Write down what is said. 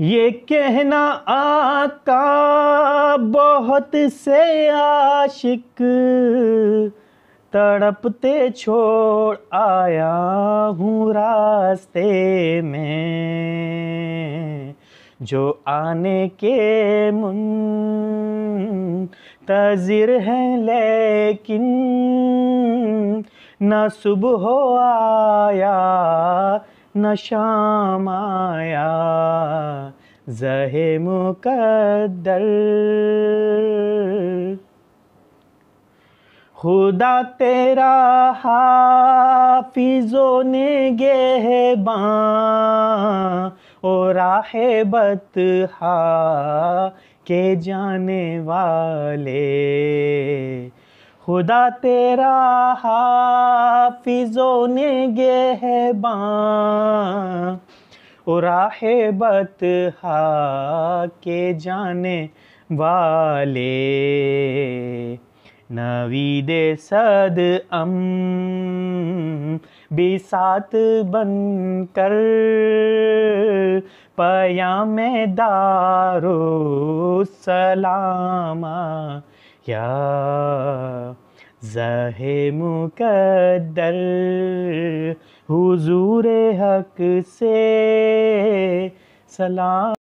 ये कहना आका बहुत से आशिक तड़पते छोड़ आया हूँ रास्ते में जो आने के मुन तजिर हैं लेकिन न सुबह आया न शाम आ जहे मुकदर खुदा तेरा हाफिजो ने बा राहे राहबत हा के जाने वाले खुदा तेरा हाफिजो ने बा उराहे हा के जाने वाले वे नवीद सद् बन कर पया मे दारो या जह मुकद्दर हुजूर हक से सलाम